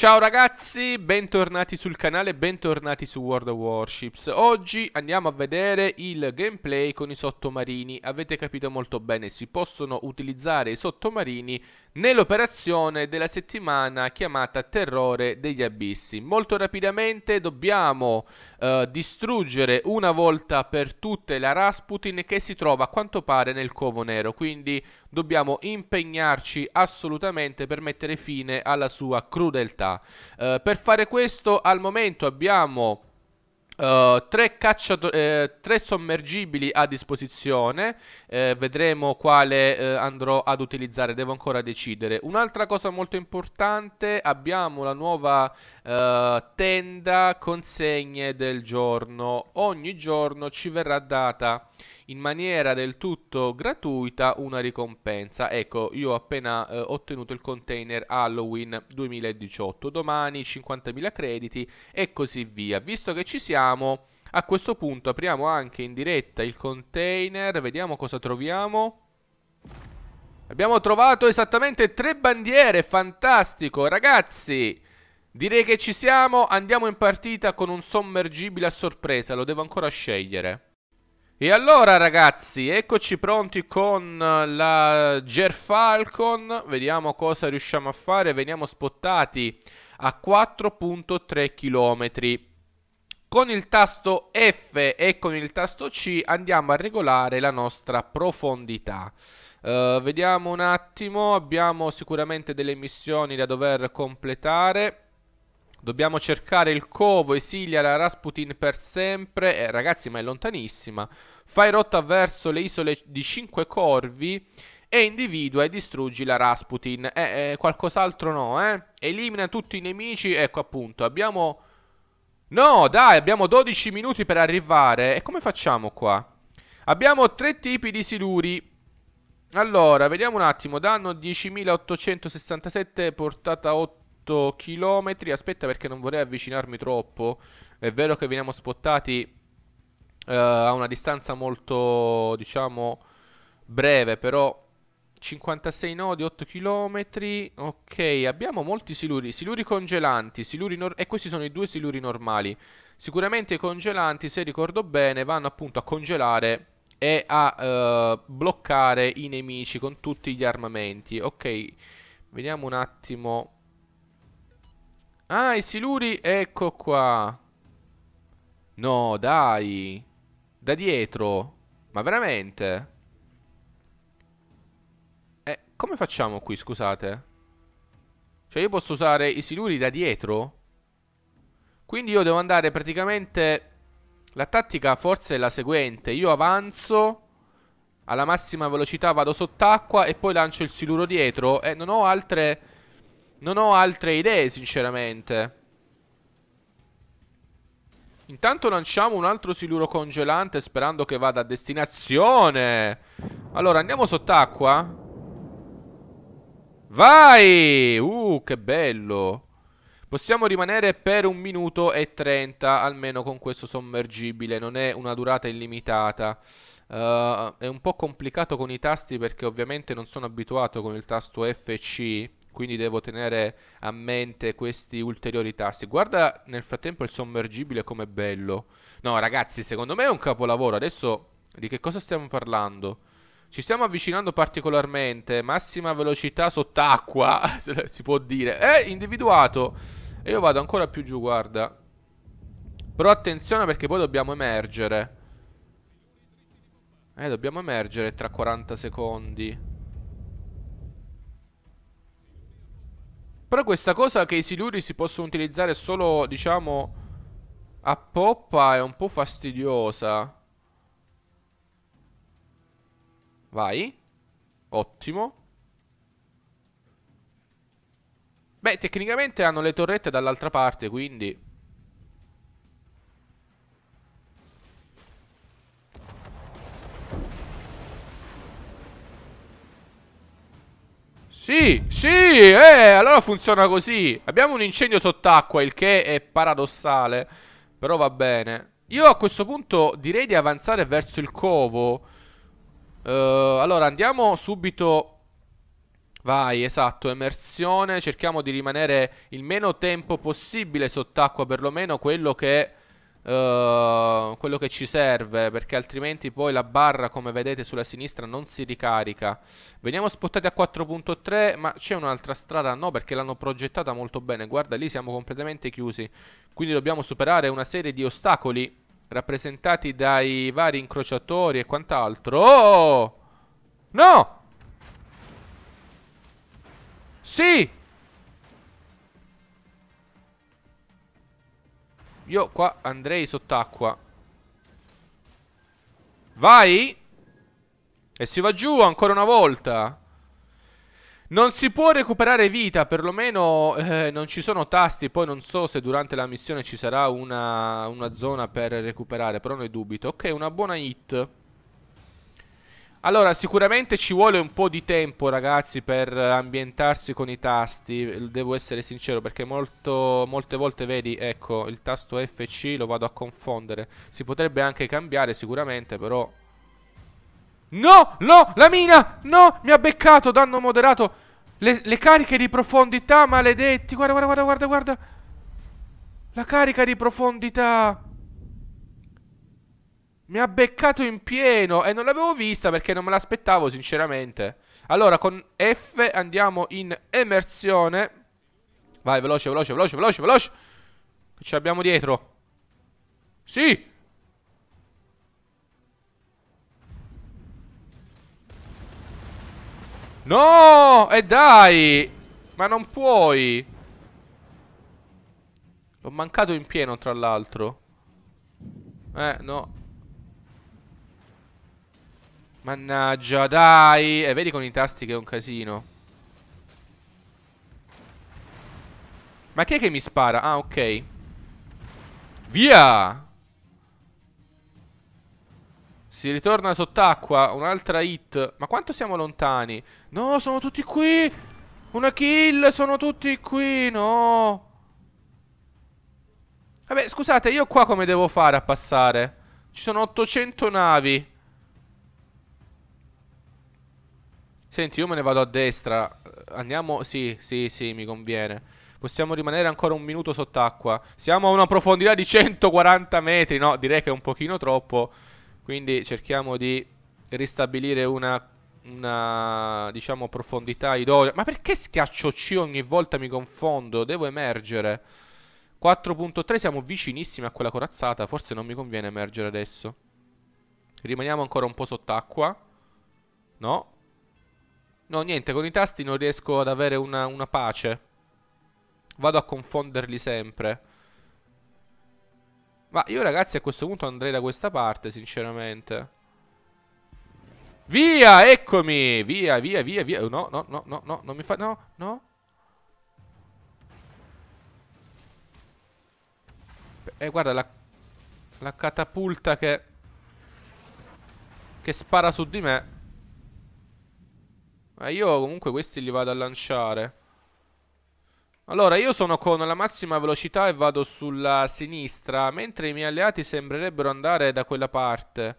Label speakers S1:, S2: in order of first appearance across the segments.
S1: Ciao ragazzi, bentornati sul canale, bentornati su World of Warships Oggi andiamo a vedere il gameplay con i sottomarini Avete capito molto bene, si possono utilizzare i sottomarini nell'operazione della settimana chiamata Terrore degli Abissi Molto rapidamente dobbiamo eh, distruggere una volta per tutte la Rasputin che si trova a quanto pare nel Covo Nero Quindi dobbiamo impegnarci assolutamente per mettere fine alla sua crudeltà eh, per fare questo al momento abbiamo... Uh, tre, eh, tre, sommergibili a disposizione eh, vedremo quale eh, andrò ad utilizzare devo ancora decidere un'altra cosa molto importante abbiamo la nuova eh, tenda consegne del giorno ogni giorno ci verrà data in maniera del tutto gratuita una ricompensa. Ecco, io ho appena eh, ottenuto il container Halloween 2018, domani 50.000 crediti e così via. Visto che ci siamo, a questo punto apriamo anche in diretta il container, vediamo cosa troviamo. Abbiamo trovato esattamente tre bandiere, fantastico, ragazzi! Direi che ci siamo, andiamo in partita con un sommergibile a sorpresa, lo devo ancora scegliere. E allora ragazzi, eccoci pronti con la Gerfalcon, vediamo cosa riusciamo a fare, veniamo spottati a 4.3 km. Con il tasto F e con il tasto C andiamo a regolare la nostra profondità. Uh, vediamo un attimo, abbiamo sicuramente delle missioni da dover completare. Dobbiamo cercare il covo, esilia la Rasputin per sempre. Eh, ragazzi, ma è lontanissima. Fai rotta verso le isole di cinque corvi e individua e distruggi la Rasputin. Eh, eh, qualcos'altro no, eh? Elimina tutti i nemici. Ecco, appunto, abbiamo... No, dai, abbiamo 12 minuti per arrivare. E come facciamo qua? Abbiamo tre tipi di siluri. Allora, vediamo un attimo. Danno 10.867, portata 8. 8 km. Aspetta perché non vorrei avvicinarmi troppo. È vero che veniamo spottati uh, a una distanza molto, diciamo, breve, però 56 nodi, 8 km. Ok, abbiamo molti siluri. Siluri congelanti, siluri e questi sono i due siluri normali. Sicuramente i congelanti, se ricordo bene, vanno appunto a congelare e a uh, bloccare i nemici con tutti gli armamenti. Ok, vediamo un attimo Ah, i siluri, ecco qua. No, dai. Da dietro. Ma veramente? Eh, come facciamo qui, scusate? Cioè, io posso usare i siluri da dietro? Quindi io devo andare praticamente... La tattica forse è la seguente. Io avanzo... Alla massima velocità vado sott'acqua e poi lancio il siluro dietro. E eh, non ho altre non ho altre idee, sinceramente. Intanto lanciamo un altro siluro congelante sperando che vada a destinazione. Allora, andiamo sott'acqua. Vai! Uh, che bello. Possiamo rimanere per un minuto e trenta, almeno con questo sommergibile. Non è una durata illimitata. Uh, è un po' complicato con i tasti perché ovviamente non sono abituato con il tasto F e C quindi devo tenere a mente questi ulteriori tasti. Guarda nel frattempo il sommergibile com'è bello. No, ragazzi, secondo me è un capolavoro. Adesso di che cosa stiamo parlando? Ci stiamo avvicinando particolarmente, massima velocità sott'acqua, si può dire. Eh, individuato. E io vado ancora più giù, guarda. Però attenzione perché poi dobbiamo emergere. Eh, dobbiamo emergere tra 40 secondi. Però questa cosa che i siluri si possono utilizzare solo, diciamo, a poppa è un po' fastidiosa. Vai. Ottimo. Beh, tecnicamente hanno le torrette dall'altra parte, quindi... Sì, sì, eh, allora funziona così. Abbiamo un incendio sott'acqua, il che è paradossale. Però va bene. Io a questo punto direi di avanzare verso il covo. Uh, allora, andiamo subito... Vai, esatto, emersione. Cerchiamo di rimanere il meno tempo possibile sott'acqua, perlomeno quello che eh, quello che ci serve perché altrimenti poi la barra come vedete sulla sinistra non si ricarica veniamo spottati a 4.3 ma c'è un'altra strada no perché l'hanno progettata molto bene guarda lì siamo completamente chiusi quindi dobbiamo superare una serie di ostacoli rappresentati dai vari incrociatori e quant'altro oh! no sì Io qua andrei sott'acqua Vai E si va giù ancora una volta non si può recuperare vita, perlomeno eh, non ci sono tasti, poi non so se durante la missione ci sarà una, una zona per recuperare, però ne dubito. Ok, una buona hit. Allora, sicuramente ci vuole un po' di tempo, ragazzi, per ambientarsi con i tasti. Devo essere sincero, perché molto, molte volte, vedi, ecco, il tasto FC lo vado a confondere. Si potrebbe anche cambiare, sicuramente, però... No! No! La mina! No! Mi ha beccato! Danno moderato! Le, le cariche di profondità, maledetti! Guarda, guarda, guarda, guarda, guarda! La carica di profondità! Mi ha beccato in pieno e non l'avevo vista perché non me l'aspettavo sinceramente. Allora con F andiamo in emersione. Vai veloce, veloce, veloce, veloce, veloce. Che ci abbiamo dietro? Sì! No! E dai! Ma non puoi! L'ho mancato in pieno tra l'altro. Eh, no. Mannaggia, dai! E eh, vedi con i tasti che è un casino. Ma chi è che mi spara? Ah, ok. Via! Si ritorna sott'acqua, un'altra hit. Ma quanto siamo lontani? No, sono tutti qui! Una kill, sono tutti qui, no! Vabbè, scusate, io qua come devo fare a passare? Ci sono 800 navi. Senti, io me ne vado a destra. Andiamo... Sì, sì, sì, mi conviene. Possiamo rimanere ancora un minuto sott'acqua. Siamo a una profondità di 140 metri. No, direi che è un pochino troppo. Quindi cerchiamo di ristabilire una, una diciamo, profondità idonea. Ma perché schiaccio C ogni volta mi confondo? Devo emergere. 4.3, siamo vicinissimi a quella corazzata. Forse non mi conviene emergere adesso. Rimaniamo ancora un po' sott'acqua. No, No, niente, con i tasti non riesco ad avere una, una pace. Vado a confonderli sempre. Ma io ragazzi a questo punto andrei da questa parte, sinceramente. Via, eccomi! Via, via, via, via. No, no, no, no, no, non mi fa... No, no. E eh, guarda la... La catapulta che... Che spara su di me. Ma eh, io comunque questi li vado a lanciare. Allora, io sono con la massima velocità e vado sulla sinistra, mentre i miei alleati sembrerebbero andare da quella parte.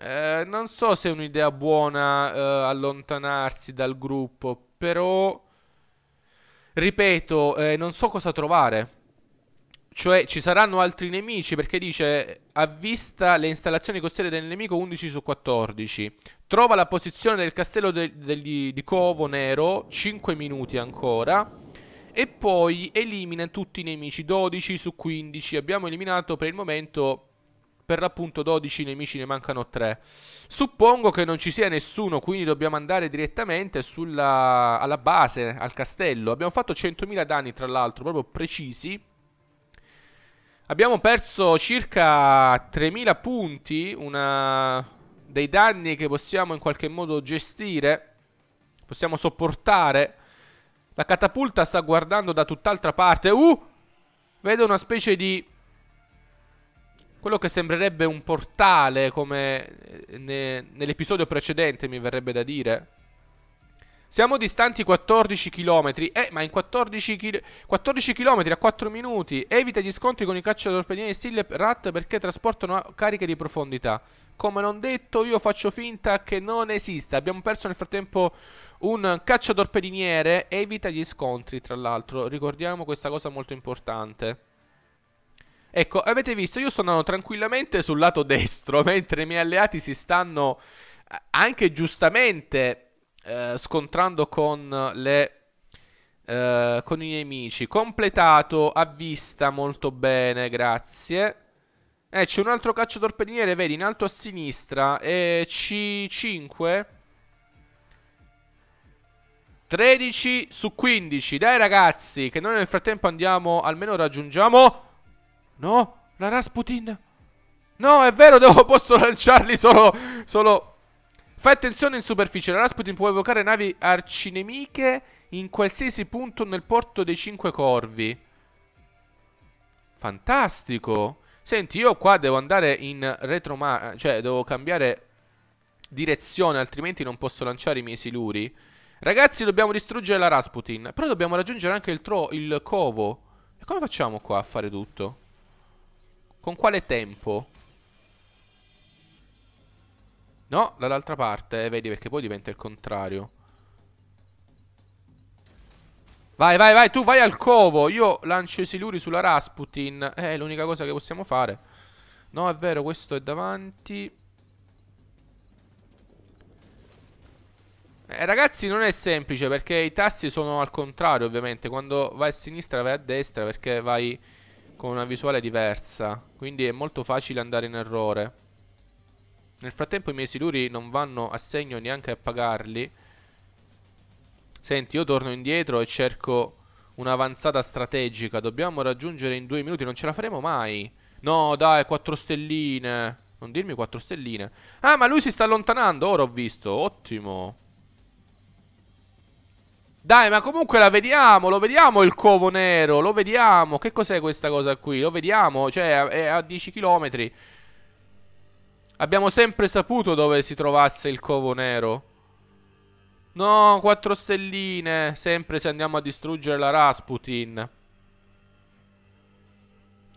S1: Eh, non so se è un'idea buona eh, allontanarsi dal gruppo, però... Ripeto, eh, non so cosa trovare. Cioè ci saranno altri nemici perché dice ha vista le installazioni costiere del nemico 11 su 14. Trova la posizione del castello de degli, di Covo Nero 5 minuti ancora. E poi elimina tutti i nemici 12 su 15. Abbiamo eliminato per il momento per l'appunto 12 nemici ne mancano 3. Suppongo che non ci sia nessuno, quindi dobbiamo andare direttamente sulla, alla base, al castello. Abbiamo fatto 100.000 danni tra l'altro, proprio precisi. Abbiamo perso circa 3000 punti, una... dei danni che possiamo in qualche modo gestire, possiamo sopportare. La catapulta sta guardando da tutt'altra parte. Uh! Vedo una specie di... Quello che sembrerebbe un portale come eh, ne... nell'episodio precedente mi verrebbe da dire. Siamo distanti 14 km, eh, ma in 14, chi... 14 km a 4 minuti. Evita gli scontri con i cacciatorpedini Steel Rat perché trasportano cariche di profondità. Come non detto, io faccio finta che non esista. Abbiamo perso nel frattempo un cacciatorpediniere. Evita gli scontri, tra l'altro. Ricordiamo questa cosa molto importante. Ecco, avete visto, io sto andando tranquillamente sul lato destro, mentre i miei alleati si stanno eh, anche giustamente eh, scontrando con, le, eh, con i nemici. Completato a vista molto bene, grazie. Eh, c'è un altro cacciatorpediniere, vedi, in alto a sinistra. e C5. 13 su 15. Dai ragazzi, che noi nel frattempo andiamo, almeno raggiungiamo... No, la Rasputin. No, è vero, devo, posso lanciarli solo... Solo... Fai attenzione in superficie, la Rasputin può evocare navi arcinemiche in qualsiasi punto nel porto dei cinque corvi. Fantastico. Senti, io qua devo andare in retromarcia. Cioè, devo cambiare direzione, altrimenti non posso lanciare i miei siluri. Ragazzi, dobbiamo distruggere la Rasputin. Però dobbiamo raggiungere anche il, il covo. E come facciamo qua a fare tutto? Con quale tempo? No, dall'altra parte, eh, vedi, perché poi diventa il contrario. Vai, vai, vai, tu vai al covo. Io lancio i siluri sulla Rasputin. è eh, l'unica cosa che possiamo fare. No, è vero, questo è davanti. Eh, ragazzi, non è semplice perché i tasti sono al contrario, ovviamente. Quando vai a sinistra vai a destra perché vai con una visuale diversa. Quindi è molto facile andare in errore. Nel frattempo i miei siluri non vanno a segno neanche a pagarli. Senti, io torno indietro e cerco un'avanzata strategica. Dobbiamo raggiungere in due minuti. Non ce la faremo mai. No, dai, quattro stelline. Non dirmi quattro stelline. Ah, ma lui si sta allontanando. Ora ho visto. Ottimo. Dai, ma comunque la vediamo. Lo vediamo il covo nero. Lo vediamo. Che cos'è questa cosa qui? Lo vediamo. Cioè, è a 10 chilometri. Abbiamo sempre saputo dove si trovasse il covo nero. No, quattro stelline. Sempre se andiamo a distruggere la Rasputin.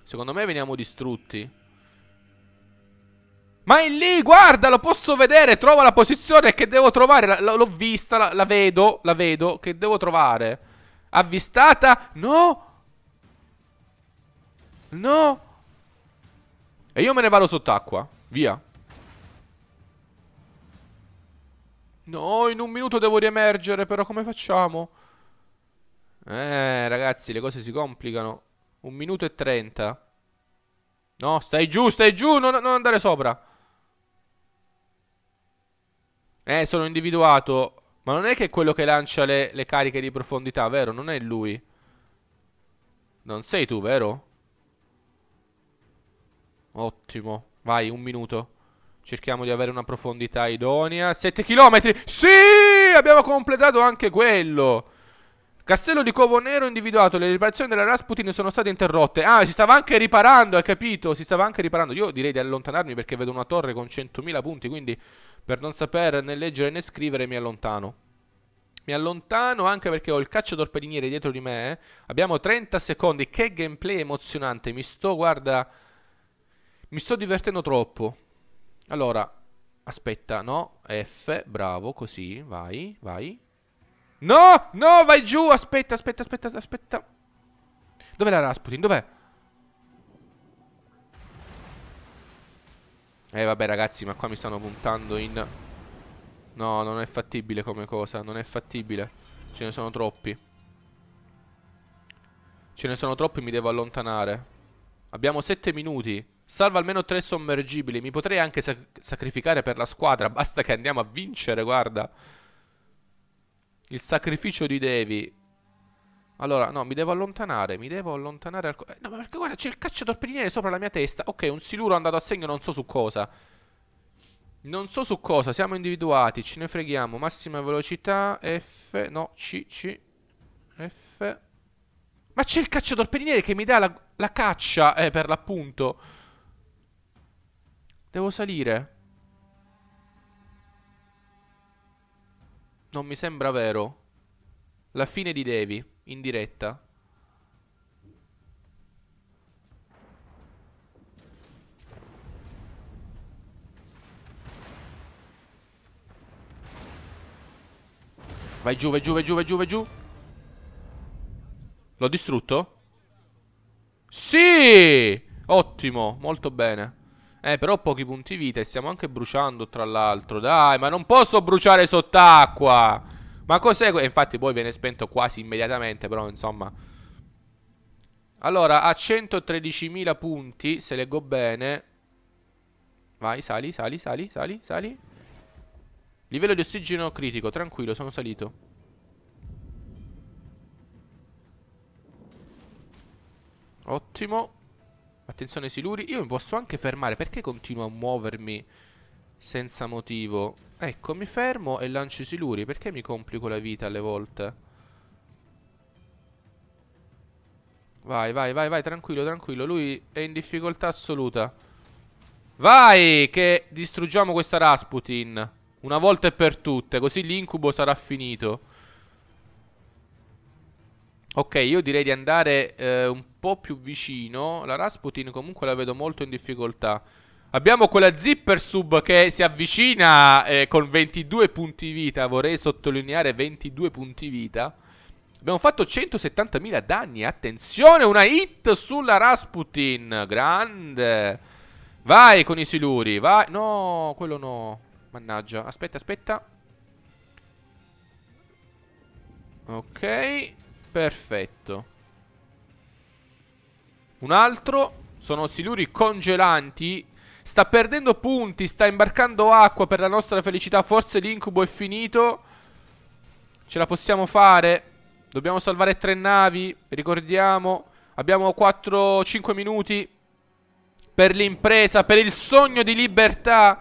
S1: Secondo me veniamo distrutti. Ma è lì, guarda, lo posso vedere. Trova la posizione che devo trovare. L'ho vista, la, la vedo, la vedo. Che devo trovare. Avvistata? No. No. E io me ne vado sott'acqua. Via. No, in un minuto devo riemergere, però come facciamo? Eh, ragazzi, le cose si complicano. Un minuto e trenta. No, stai giù, stai giù, non, non andare sopra. Eh, sono individuato. Ma non è che è quello che lancia le, le cariche di profondità, vero? Non è lui. Non sei tu, vero? Ottimo. Vai, un minuto. Cerchiamo di avere una profondità idonea. 7 km. Sì! Abbiamo completato anche quello. Castello di Covo Nero individuato. Le riparazioni della Rasputin sono state interrotte. Ah, si stava anche riparando, hai capito? Si stava anche riparando. Io direi di allontanarmi perché vedo una torre con 100.000 punti. Quindi, per non saper né leggere né scrivere, mi allontano. Mi allontano anche perché ho il caccio torpediniere dietro di me. Abbiamo 30 secondi. Che gameplay emozionante. Mi sto, guarda... Mi sto divertendo troppo. Allora, aspetta, no? F, bravo, così, vai, vai. No, no, vai giù, aspetta, aspetta, aspetta, aspetta. Dov'è la Rasputin? Dov'è? Eh vabbè ragazzi, ma qua mi stanno puntando in... No, non è fattibile come cosa, non è fattibile. Ce ne sono troppi. Ce ne sono troppi, mi devo allontanare. Abbiamo 7 minuti. Salva almeno tre sommergibili. Mi potrei anche sac sacrificare per la squadra. Basta che andiamo a vincere, guarda. Il sacrificio di Devi. Allora, no, mi devo allontanare. Mi devo allontanare. Al eh, no, ma perché guarda, c'è il cacciatorpiniere sopra la mia testa. Ok, un siluro è andato a segno, non so su cosa. Non so su cosa. Siamo individuati. Ce ne freghiamo. Massima velocità. F. No, C, C. F. Ma c'è il cacciatorpiniere che mi dà la, la caccia, eh, per l'appunto. Devo salire. Non mi sembra vero. La fine di Devi, in diretta. Vai giù, vai giù, vai giù, vai giù, vai giù. L'ho distrutto? Sì! Ottimo, molto bene. Eh, però ho pochi punti vita e stiamo anche bruciando, tra l'altro. Dai, ma non posso bruciare sott'acqua! Ma cos'è? Infatti poi viene spento quasi immediatamente, però insomma... Allora, a 113.000 punti, se leggo bene... Vai, sali, sali, sali, sali, sali. Livello di ossigeno critico, tranquillo, sono salito. Ottimo. Attenzione Siluri, io mi posso anche fermare, perché continuo a muovermi senza motivo? Ecco, mi fermo e lancio Siluri, perché mi complico la vita alle volte? Vai, vai, vai, vai, tranquillo, tranquillo Lui è in difficoltà assoluta Vai, che distruggiamo questa Rasputin Una volta e per tutte, così l'incubo sarà finito Ok, io direi di andare eh, un po' più vicino. La Rasputin comunque la vedo molto in difficoltà. Abbiamo quella Zipper Sub che si avvicina eh, con 22 punti vita. Vorrei sottolineare 22 punti vita. Abbiamo fatto 170.000 danni. Attenzione, una hit sulla Rasputin. Grande. Vai con i siluri. Vai. No, quello no. Mannaggia. Aspetta, aspetta. Ok. Perfetto. Un altro. Sono siluri congelanti. Sta perdendo punti, sta imbarcando acqua per la nostra felicità. Forse l'incubo è finito. Ce la possiamo fare. Dobbiamo salvare tre navi, ricordiamo. Abbiamo 4-5 minuti per l'impresa, per il sogno di libertà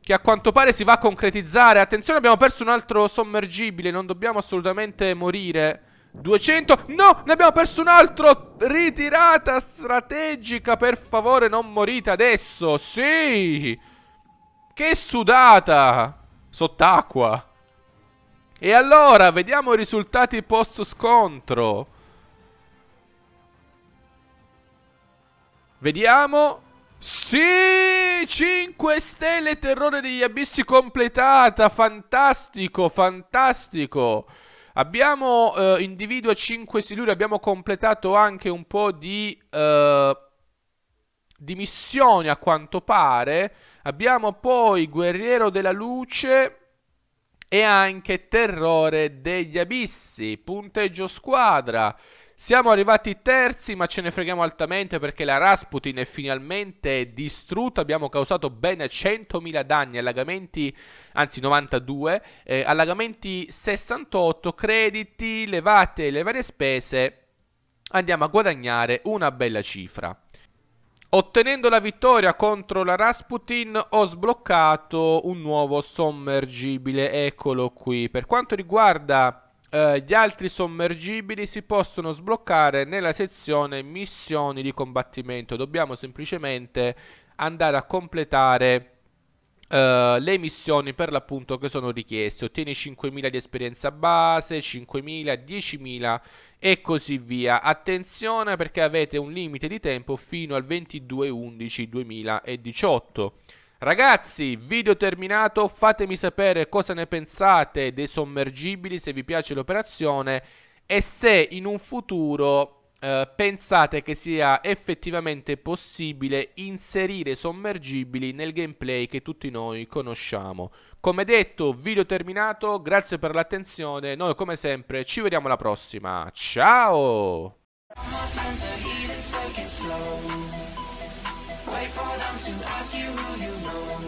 S1: che a quanto pare si va a concretizzare. Attenzione, abbiamo perso un altro sommergibile, non dobbiamo assolutamente morire. 200 No, ne abbiamo perso un altro Ritirata strategica Per favore non morite adesso Sì Che sudata Sott'acqua E allora vediamo i risultati post scontro Vediamo Sì 5 stelle terrore degli abissi completata Fantastico Fantastico Abbiamo eh, individuo 5 siluri, abbiamo completato anche un po' di, eh, di missioni a quanto pare. Abbiamo poi guerriero della luce e anche terrore degli abissi, punteggio squadra. Siamo arrivati terzi, ma ce ne freghiamo altamente perché la Rasputin è finalmente distrutta. Abbiamo causato ben 100.000 danni, allagamenti, anzi 92, eh, allagamenti 68, crediti, levate le varie spese. Andiamo a guadagnare una bella cifra. Ottenendo la vittoria contro la Rasputin ho sbloccato un nuovo sommergibile, eccolo qui. Per quanto riguarda eh, gli altri sommergibili si possono sbloccare nella sezione missioni di combattimento. Dobbiamo semplicemente andare a completare Uh, le missioni per l'appunto che sono richieste. Ottieni 5.000 di esperienza base, 5.000, 10.000 e così via. Attenzione perché avete un limite di tempo fino al 22-11-2018. Ragazzi, video terminato, fatemi sapere cosa ne pensate dei sommergibili, se vi piace l'operazione e se in un futuro eh, pensate che sia effettivamente possibile inserire sommergibili nel gameplay che tutti noi conosciamo. Come detto, video terminato, grazie per l'attenzione, noi come sempre ci vediamo alla prossima, ciao! Wait for them to ask you who you know.